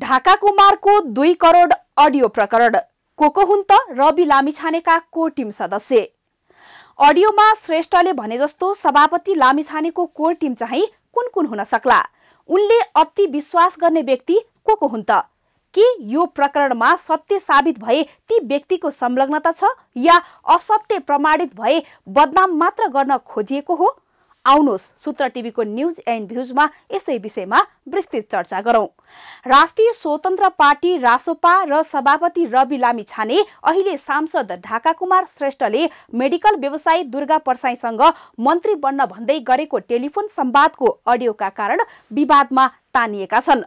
ढाका कुमारको दुई करोड अडियो प्रकरण को को हुन् त रवि लामिछानेका को टिम सदस्य अडियोमा श्रेष्ठले भने जस्तो सभापति लामिछानेको को टिम चाहिँ कुन कुन हुन सक्ला उनले अति विश्वास गर्ने व्यक्ति को को हुन् त के यो प्रकरणमा सत्य साबित भए ती व्यक्तिको संलग्नता छ या असत्य प्रमाणित भए बदनाम मात्र गर्न खोजिएको हो आउनुहोस् सूत्र टिभीको न्युज एन्ड भ्युजमा यसै विषयमा विस्तृत चर्चा गरौं राष्ट्रिय स्वतन्त्र पार्टी रासोपा र सभापति रवि लामी छाने अहिले सांसद ढाका कुमार श्रेष्ठले मेडिकल व्यवसायी दुर्गा परसाईसँग मन्त्री बन्न भन्दै गरेको टेलिफोन सम्वादको अडियोका कारण विवादमा तानिएका छन्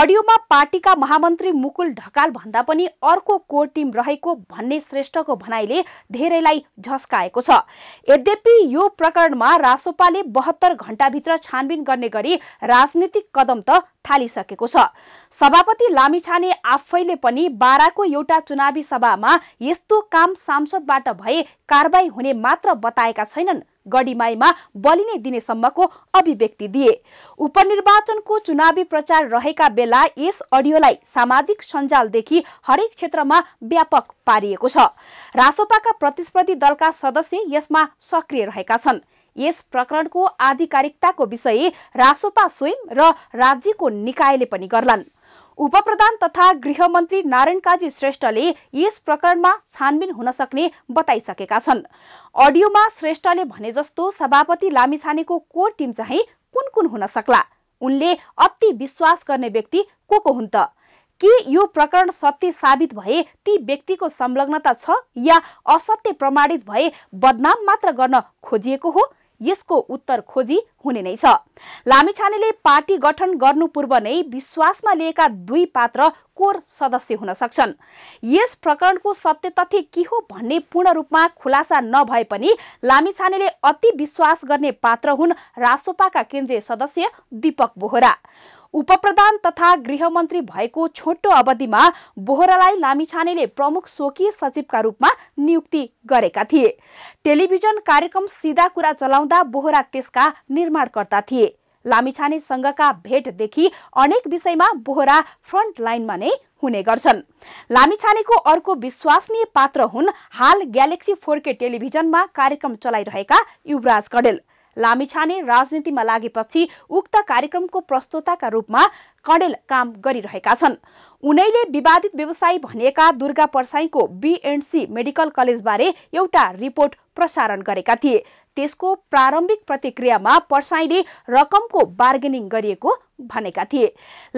अडियोमा पार्टीका महामन्त्री मुकुल ढकाल भन्दा पनि अर्को कोर टिम रहेको भन्ने श्रेष्ठको भनाइले धेरैलाई झस्काएको छ यद्यपि यो प्रकरणमा रासोपाले बहत्तर घण्टाभित्र छानबिन गर्ने गरी राजनीतिक कदम त थालिसकेको छ सभापति लामिछाने आफैले पनि बाह्रको एउटा चुनावी सभामा यस्तो काम सांसदबाट भए कारवाही हुने मात्र बताएका छैनन् गढीमाईमा बलि नै दिनेसम्मको अभिव्यक्ति दिए उपनिर्वाचनको चुनावी प्रचार रहेका बेला यस अडियोलाई सामाजिक सञ्जालदेखि हरेक क्षेत्रमा व्यापक पारिएको छ रासोपाका प्रतिस्पर्धी दलका सदस्य यसमा सक्रिय रहेका छन् यस प्रकरणको आधिकारिकताको विषय रासोपा स्वयं र राज्यको निकायले पनि गर्लान् उपप्रधान तथा गृहमन्त्री नारायण काजी श्रेष्ठले यस प्रकरणमा छानबिन हुन सक्ने बताइसकेका छन् अडियोमा श्रेष्ठले भने जस्तो सभापति लामिछानेको कोर टिम चाहिँ कुन कुन हुन सक्ला उनले अति विश्वास गर्ने व्यक्ति को को हुन् त के यो प्रकरण सत्य साबित भए ती व्यक्तिको संलग्नता छ या असत्य प्रमाणित भए बदनाम मात्र गर्न खोजिएको हो यसको उत्तर खोजी हुने नै छ लामिछानेले पार्टी गठन गर्नु पूर्व नै विश्वासमा लिएका दुई पात्र कोर सदस्य हुन सक्छन् यस प्रकरणको सत्य तथ्य के हो भन्ने पूर्ण रूपमा खुलासा नभए पनि लामिछानेले अति विश्वास गर्ने पात्र हुन् रासोपाका केन्द्रीय सदस्य दीपक बोहरा उपप्रधान तथा गृहमन्त्री भएको छोटो अवधिमा बोहरालाई लामिछानेले प्रमुख स्वकीय सचिवका रूपमा नियुक्ति गरेका थिए टेलिभिजन कार्यक्रम सिधा कुरा चलाउँदा बोहरा त्यसका निर्माणकर्ता थिए लामिछानेसँगका सङ्घका भेटदेखि अनेक विषयमा बोहरा फ्रन्ट लाइनमा नै हुने गर्छन् लामिछानेको अर्को विश्वसनीय पात्र हुन् हाल ग्यालेक्सी फोर के टेलिभिजनमा कार्यक्रम चलाइरहेका युवराज कडेल लामिछाने राजनीतिमा लागेपछि उक्त कार्यक्रमको प्रस्तोताका रूपमा कडेल काम गरिरहेका छन् उनैले विवादित व्यवसायी भनिएका दुर्गा परसाईको बिएनसी मेडिकल कलेजबारे एउटा रिपोर्ट प्रसारण गरेका थिए त्यसको प्रारम्भिक प्रतिक्रियामा परसाईले रकमको बार्गेनिङ गरिएको भनेका थिए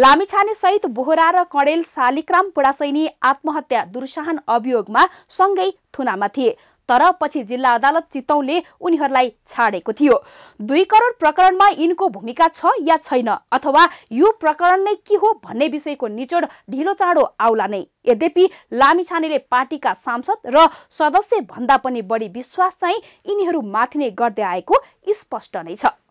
लामिछाने सहित बोहरा र कडेल शालिक्राम पुडासैनी आत्महत्या दुर्साहन अभियोगमा सँगै थुनामा थिए तर पछि जिल्ला अदालत चितौनले उनीहरूलाई छाडेको थियो दुई करोड प्रकरणमा यिनको भूमिका छ या छैन अथवा यो प्रकरण नै के हो भन्ने विषयको निचोड ढिलो चाँडो आउला नै यद्यपि लामिछानेले पार्टीका सांसद र सदस्य भन्दा पनि बढी विश्वास चाहिँ माथि नै गर्दै आएको स्पष्ट नै छ